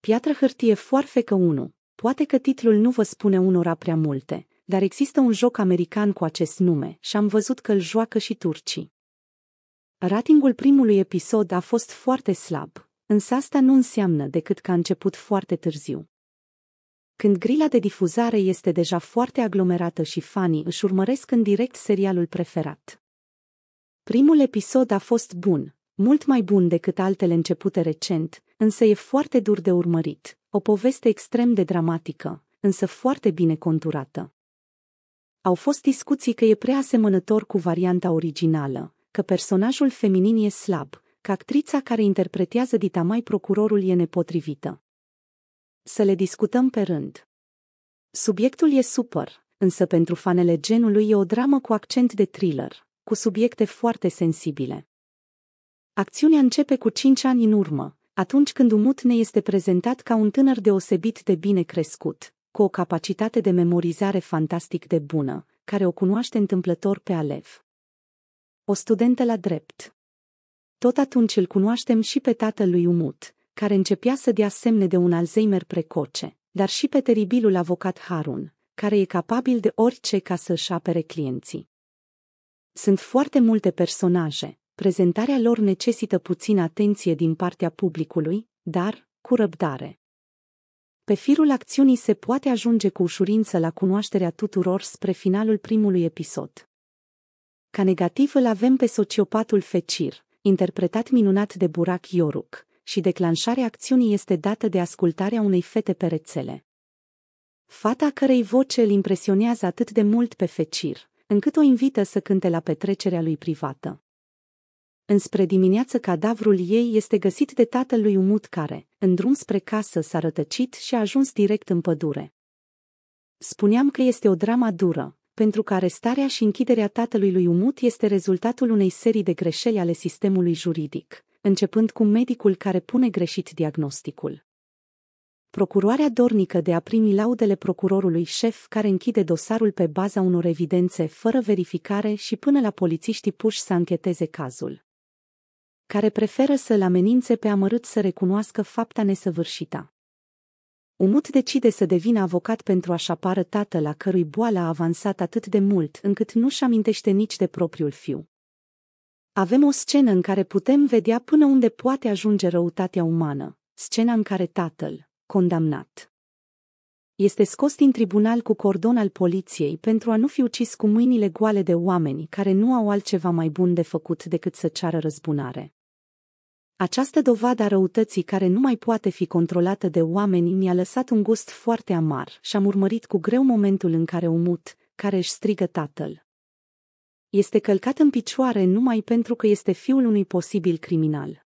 Piatră hârtie foarfecă 1. Poate că titlul nu vă spune unora prea multe, dar există un joc american cu acest nume și am văzut că îl joacă și turcii. Ratingul primului episod a fost foarte slab, însă asta nu înseamnă decât că a început foarte târziu. Când grila de difuzare este deja foarte aglomerată și fanii își urmăresc în direct serialul preferat. Primul episod a fost bun, mult mai bun decât altele începute recent, însă e foarte dur de urmărit, o poveste extrem de dramatică, însă foarte bine conturată. Au fost discuții că e prea asemănător cu varianta originală, că personajul feminin e slab, că actrița care interpretează mai procurorul e nepotrivită. Să le discutăm pe rând. Subiectul e super, însă pentru fanele genului e o dramă cu accent de thriller, cu subiecte foarte sensibile. Acțiunea începe cu cinci ani în urmă, atunci când Umut ne este prezentat ca un tânăr deosebit de bine crescut, cu o capacitate de memorizare fantastic de bună, care o cunoaște întâmplător pe Alef. O studentă la drept. Tot atunci îl cunoaștem și pe tatălui Umut, care începea să dea semne de un Alzheimer precoce, dar și pe teribilul avocat Harun, care e capabil de orice ca să-și apere clienții. Sunt foarte multe personaje, prezentarea lor necesită puțină atenție din partea publicului, dar cu răbdare. Pe firul acțiunii se poate ajunge cu ușurință la cunoașterea tuturor spre finalul primului episod. Ca negativ îl avem pe sociopatul Fecir, interpretat minunat de Burak Ioruc, și declanșarea acțiunii este dată de ascultarea unei fete pe rețele. Fata cărei voce îl impresionează atât de mult pe Fecir, încât o invită să cânte la petrecerea lui privată. Înspre dimineață cadavrul ei este găsit de tatălui Umut care, în drum spre casă, s-a rătăcit și a ajuns direct în pădure. Spuneam că este o drama dură, pentru că arestarea și închiderea tatălui lui Umut este rezultatul unei serii de greșeli ale sistemului juridic, începând cu medicul care pune greșit diagnosticul. Procuroarea dornică de a primi laudele procurorului șef care închide dosarul pe baza unor evidențe fără verificare și până la polițiștii puși să încheteze cazul care preferă să-l amenințe pe amărât să recunoască fapta nesăvârșită. Umut decide să devină avocat pentru a-și apară tatăl la cărui boală a avansat atât de mult încât nu-și amintește nici de propriul fiu. Avem o scenă în care putem vedea până unde poate ajunge răutatea umană, scena în care tatăl, condamnat, este scos din tribunal cu cordon al poliției pentru a nu fi ucis cu mâinile goale de oameni care nu au altceva mai bun de făcut decât să ceară răzbunare. Această dovadă a răutății care nu mai poate fi controlată de oameni mi-a lăsat un gust foarte amar și am urmărit cu greu momentul în care o mut, care își strigă tatăl. Este călcat în picioare numai pentru că este fiul unui posibil criminal.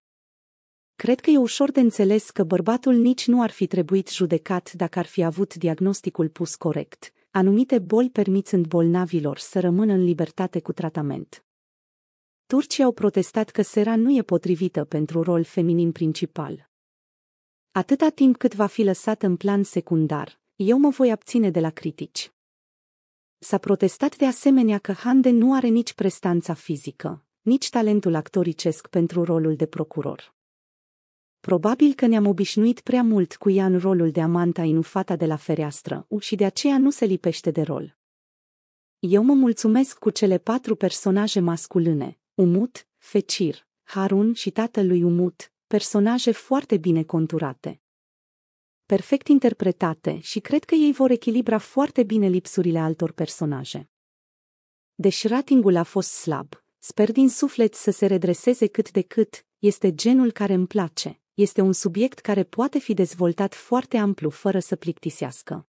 Cred că e ușor de înțeles că bărbatul nici nu ar fi trebuit judecat dacă ar fi avut diagnosticul pus corect, anumite boli permițând bolnavilor să rămână în libertate cu tratament. Turcii au protestat că sera nu e potrivită pentru rol feminin principal. Atâta timp cât va fi lăsat în plan secundar, eu mă voi abține de la critici. S-a protestat de asemenea că Hande nu are nici prestanța fizică, nici talentul actoricesc pentru rolul de procuror. Probabil că ne-am obișnuit prea mult cu ea în rolul de amanta inufata de la fereastră și de aceea nu se lipește de rol. Eu mă mulțumesc cu cele patru personaje masculine, Umut, Fecir, Harun și tatălui Umut, personaje foarte bine conturate. Perfect interpretate și cred că ei vor echilibra foarte bine lipsurile altor personaje. Deși ratingul a fost slab, sper din suflet să se redreseze cât de cât, este genul care îmi place, este un subiect care poate fi dezvoltat foarte amplu fără să plictisească.